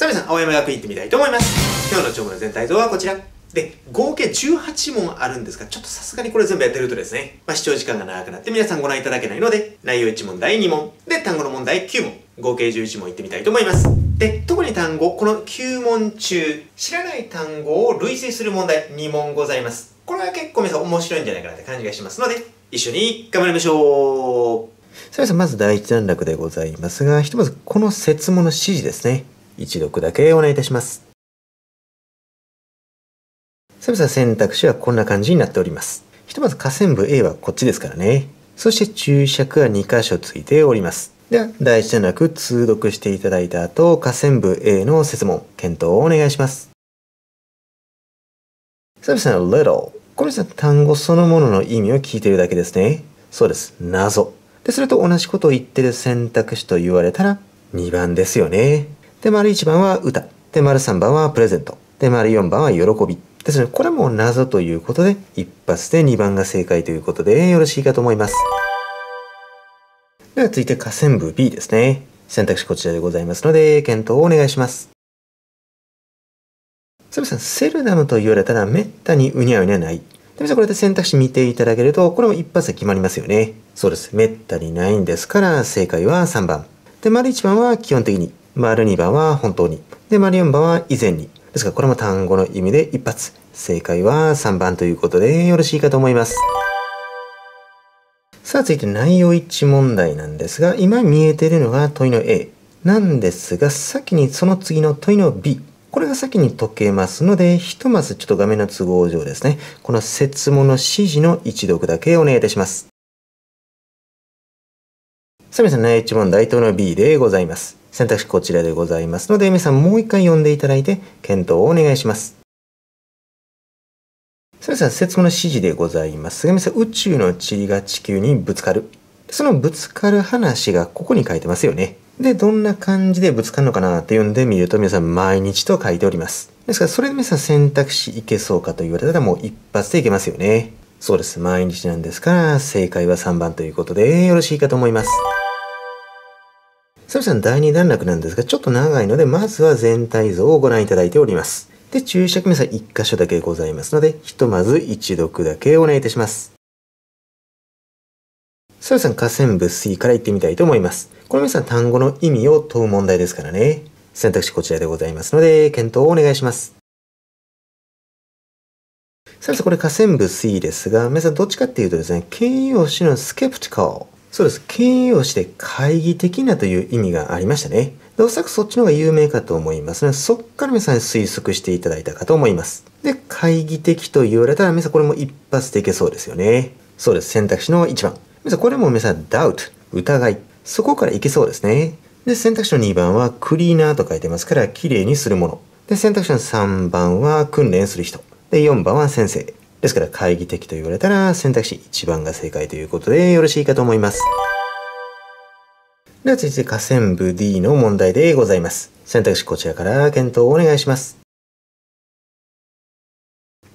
さあ皆さん、青山学院行ってみたいと思います。今日の長文の全体像はこちら。で、合計18問あるんですが、ちょっとさすがにこれ全部やってるとですね、まあ、視聴時間が長くなって皆さんご覧いただけないので、内容1問題2問、で、単語の問題9問、合計11問行ってみたいと思います。で、特に単語、この9問中、知らない単語を類推する問題2問ございます。これは結構皆さん面白いんじゃないかなって感じがしますので、一緒に頑張りましょうさあ皆さん、まず第一段落でございますが、ひとまずこの説問の指示ですね。一読だけお願いいたします。さあ選択肢はこんな感じになっております。ひとまず下線部 A はこっちですからね。そして注釈は2箇所ついております。では、じゃなく通読していただいた後、下線部 A の説問、検討をお願いします。久々の little。これは単語そのものの意味を聞いてるだけですね。そうです。謎。で、それと同じことを言ってる選択肢と言われたら、2番ですよね。で、丸1番は歌。で、丸3番はプレゼント。で、丸4番は喜び。ですね。これも謎ということで、一発で2番が正解ということで、よろしいかと思います。では続いて下線部 B ですね。選択肢こちらでございますので、検討をお願いします。すみません、セルダムと言われたらめったにうにゃうにゃない。でもこれで選択肢見ていただけると、これも一発で決まりますよね。そうです。めったにないんですから、正解は3番。で、丸1番は基本的に。丸2番は本当に。で、丸4番は以前に。ですからこれも単語の意味で一発。正解は3番ということでよろしいかと思います。さあ続いて内容一問題なんですが、今見えているのが問いの A なんですが、先にその次の問いの B。これが先に解けますので、ひとまずちょっと画面の都合上ですね、この設問の指示の一読だけお願いいたします。さあ皆さん、内容一問題、問の B でございます。選択肢こちらでございますので、皆さんもう一回読んでいただいて、検討をお願いします。それでは説明の指示でございますが、皆さん宇宙の塵が地球にぶつかる。そのぶつかる話がここに書いてますよね。で、どんな感じでぶつかるのかなって読んでみると皆さん毎日と書いております。ですから、それで皆さん選択肢いけそうかと言われたらもう一発でいけますよね。そうです。毎日なんですから、正解は3番ということでよろしいかと思います。久さん第2段落なんですが、ちょっと長いので、まずは全体像をご覧いただいております。で、注釈明細1箇所だけございますので、ひとまず一読だけお願いいたします。さよさん、河川部 C から行ってみたいと思います。これ皆さん、単語の意味を問う問題ですからね。選択肢こちらでございますので、検討をお願いします。さよさん、これ河川部 C ですが、皆さんどっちかっていうとですね、形容詞のスケプティカル。そうです。形容詞で会議的なという意味がありましたね。で、おそらくそっちの方が有名かと思いますの、ね、で、そっから皆さん推測していただいたかと思います。で、会議的と言われたら皆さんこれも一発でいけそうですよね。そうです。選択肢の1番。皆さんこれも皆さん doubt、疑い。そこからいけそうですね。で、選択肢の2番はクリーナーと書いてますから、綺麗にするもの。で、選択肢の3番は訓練する人。で、4番は先生。ですから懐疑的と言われたら選択肢1番が正解ということでよろしいかと思います。では続いて下線部 D の問題でございます。選択肢こちらから検討をお願いします。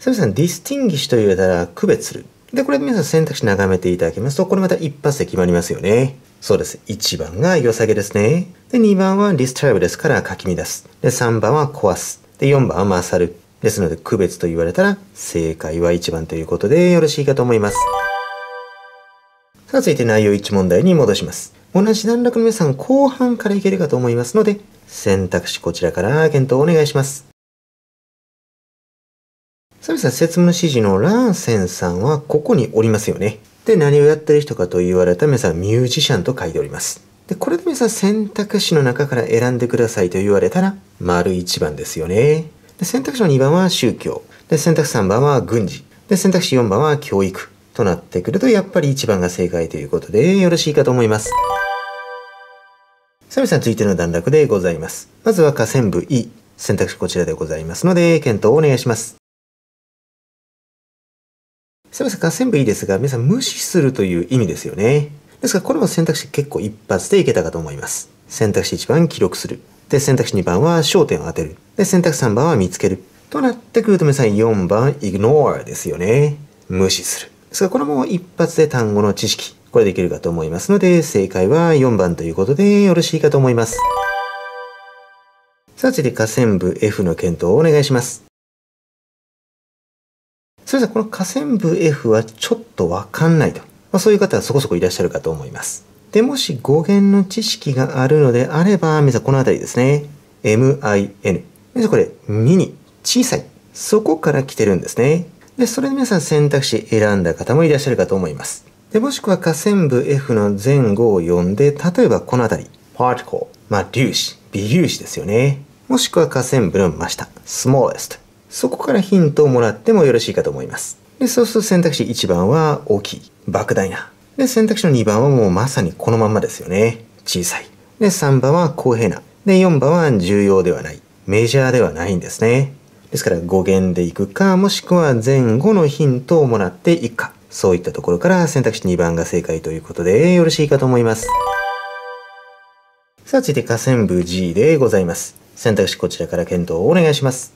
みまさん、ディスティンギッシュと言えたら区別する。で、これ皆さん選択肢眺めていただきますと、これまた一発で決まりますよね。そうです。1番が良さげですね。で、2番はディスターブですから書き乱す。で、3番は壊す。で、4番は勝る。ですので、区別と言われたら、正解は1番ということでよろしいかと思います。さあ、続いて内容1問題に戻します。同じ段落の皆さん、後半からいけるかと思いますので、選択肢こちらから検討お願いします。さあ、皆さん、説明の指示のランセンさんはここにおりますよね。で、何をやってる人かと言われた皆さん、ミュージシャンと書いております。で、これで皆さん、選択肢の中から選んでくださいと言われたら、丸1番ですよね。で選択肢の2番は宗教で選択肢3番は軍事で選択肢4番は教育となってくるとやっぱり1番が正解ということでよろしいかと思います。さみさん続いての段落でございます。まずは下線部 E 選択肢こちらでございますので検討をお願いします。さみまん、下線部 E ですが皆さん無視するという意味ですよね。ですからこれも選択肢結構一発でいけたかと思います。選択肢1番記録する。で、選択肢2番は焦点を当てる。で、選択3番は見つける。となってくると皆さん4番 ignore ですよね。無視する。ですからこれも一発で単語の知識。これできるかと思いますので、正解は4番ということでよろしいかと思います。さあ、次で下線部 F の検討をお願いします。それではこの下線部 F はちょっとわかんないと。まあ、そういう方はそこそこいらっしゃるかと思います。で、もし語源の知識があるのであれば、皆さんこの辺りですね。min。皆さんこれ、ミニ、小さい。そこから来てるんですね。で、それで皆さん選択肢選んだ方もいらっしゃるかと思います。で、もしくは下線部 F の前後を読んで、例えばこの辺り、particle、まあ粒子、微粒子ですよね。もしくは下線部の真下、smallest。そこからヒントをもらってもよろしいかと思います。で、そうすると選択肢1番は大きい、莫大な。で、選択肢の2番はもうまさにこのまんまですよね。小さい。で、3番は公平な。で、4番は重要ではない。メジャーではないんですね。ですから語源でいくか、もしくは前後のヒントをもらっていくか。そういったところから選択肢2番が正解ということでよろしいかと思います。さあ、続いて下線部 G でございます。選択肢こちらから検討をお願いします。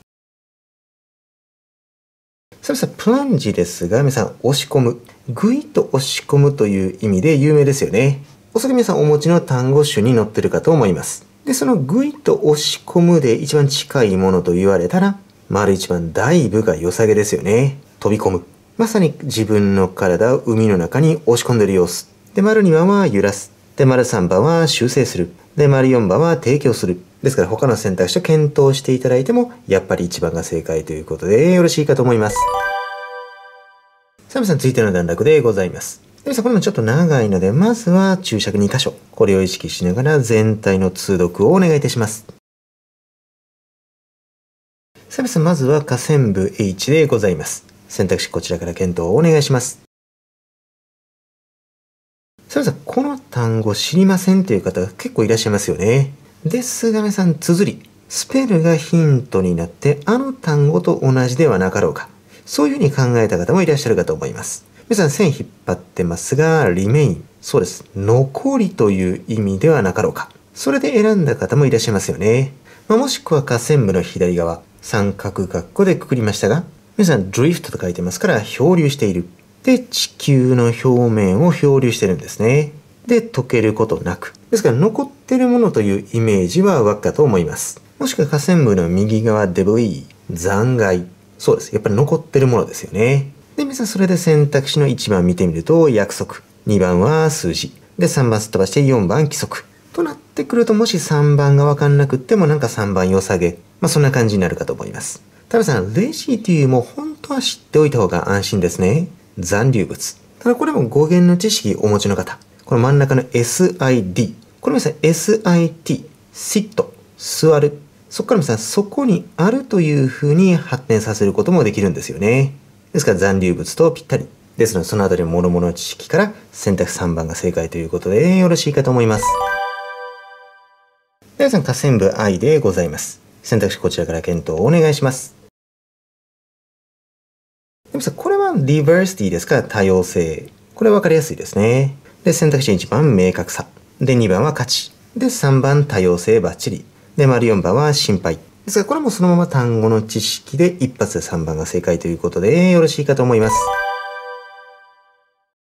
久々プランジですが、皆さん、押し込む。ぐいっと押し込むという意味で有名ですよね。おそらく皆さんお持ちの単語集に載ってるかと思います。で、そのぐいっと押し込むで一番近いものと言われたら、丸一番ダイブが良さげですよね。飛び込む。まさに自分の体を海の中に押し込んでる様子。で、丸二番は揺らす。で、丸三番は修正する。で、丸四番は提供する。ですから他の選択肢と検討していただいても、やっぱり1番が正解ということで、よろしいかと思います。サムさん、続いての段落でございます。皆さん、これもちょっと長いので、まずは注釈2箇所。これを意識しながら全体の通読をお願いいたします。サムさん、まずは下線部 H でございます。選択肢こちらから検討をお願いします。サムさん、この単語知りませんという方結構いらっしゃいますよね。です、がめさん、綴り。スペルがヒントになって、あの単語と同じではなかろうか。そういうふうに考えた方もいらっしゃるかと思います。皆さん線引っ張ってますが、リメイン。そうです。残りという意味ではなかろうか。それで選んだ方もいらっしゃいますよね。まあ、もしくは下線部の左側、三角括弧でくくりましたが、皆さんドリフトと書いてますから漂流している。で、地球の表面を漂流してるんですね。で溶けることなく。ですから残ってるものというイメージは湧くかと思います。もしくは下線部の右側デブイ、残骸。そうです。やっぱり残ってるものですよね。で、皆さんそれで選択肢の1番見てみると約束。2番は数字。で、3番すっ飛ばして4番規則。となってくるともし3番がわかんなくってもなんか3番良さげ。まあそんな感じになるかと思います。田辺さん、レシティも本当は知っておいた方が安心ですね。残留物。ただこれも語源の知識お持ちの方。この真ん中の SID。これもさ、SIT、sit、座る。そこからもさ、そこにあるというふうに発展させることもできるんですよね。ですから残留物とぴったり。ですので、そのあたりの諸々の知識から選択3番が正解ということでよろしいかと思います。皆さん、下線部 I でございます。選択肢こちらから検討をお願いします。でもさ、これは diversity ですから多様性。これわかりやすいですね。で、選択肢1番、明確さ。で、2番は価値。で、3番、多様性バッチリ。で、丸4番は心配。ですが、これもそのまま単語の知識で一発で3番が正解ということで、よろしいかと思います。